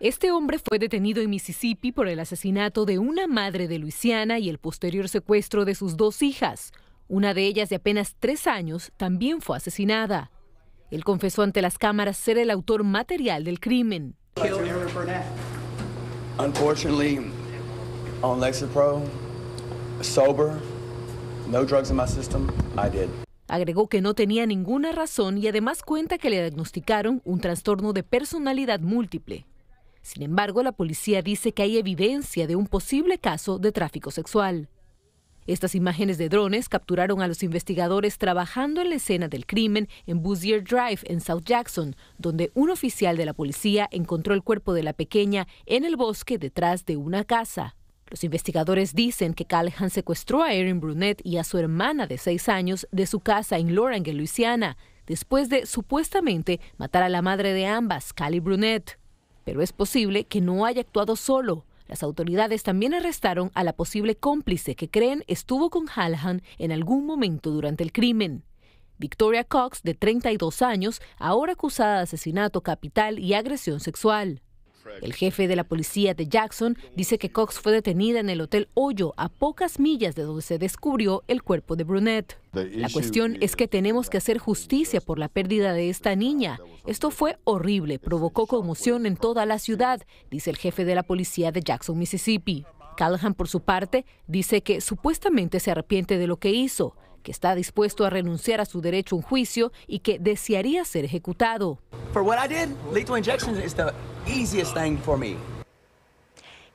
Este hombre fue detenido en Mississippi por el asesinato de una madre de Luisiana y el posterior secuestro de sus dos hijas. Una de ellas de apenas tres años también fue asesinada. Él confesó ante las cámaras ser el autor material del crimen. Agregó que no tenía ninguna razón y además cuenta que le diagnosticaron un trastorno de personalidad múltiple. Sin embargo, la policía dice que hay evidencia de un posible caso de tráfico sexual. Estas imágenes de drones capturaron a los investigadores trabajando en la escena del crimen en Busier Drive en South Jackson, donde un oficial de la policía encontró el cuerpo de la pequeña en el bosque detrás de una casa. Los investigadores dicen que Callahan secuestró a Erin Brunet y a su hermana de seis años de su casa en Lorang, en Luisiana, después de supuestamente matar a la madre de ambas, Callie Brunet pero es posible que no haya actuado solo. Las autoridades también arrestaron a la posible cómplice que creen estuvo con Halhan en algún momento durante el crimen. Victoria Cox, de 32 años, ahora acusada de asesinato capital y agresión sexual. El jefe de la policía de Jackson dice que Cox fue detenida en el Hotel Hoyo, a pocas millas de donde se descubrió el cuerpo de Brunette. La cuestión es que tenemos que hacer justicia por la pérdida de esta niña. Esto fue horrible, provocó conmoción en toda la ciudad, dice el jefe de la policía de Jackson, Mississippi. Callahan, por su parte, dice que supuestamente se arrepiente de lo que hizo, que está dispuesto a renunciar a su derecho a un juicio y que desearía ser ejecutado.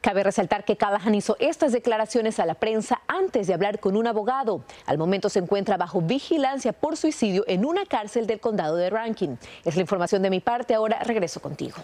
Cabe resaltar que Callahan hizo estas declaraciones a la prensa antes de hablar con un abogado. Al momento se encuentra bajo vigilancia por suicidio en una cárcel del condado de Rankin. Es la información de mi parte. Ahora regreso contigo.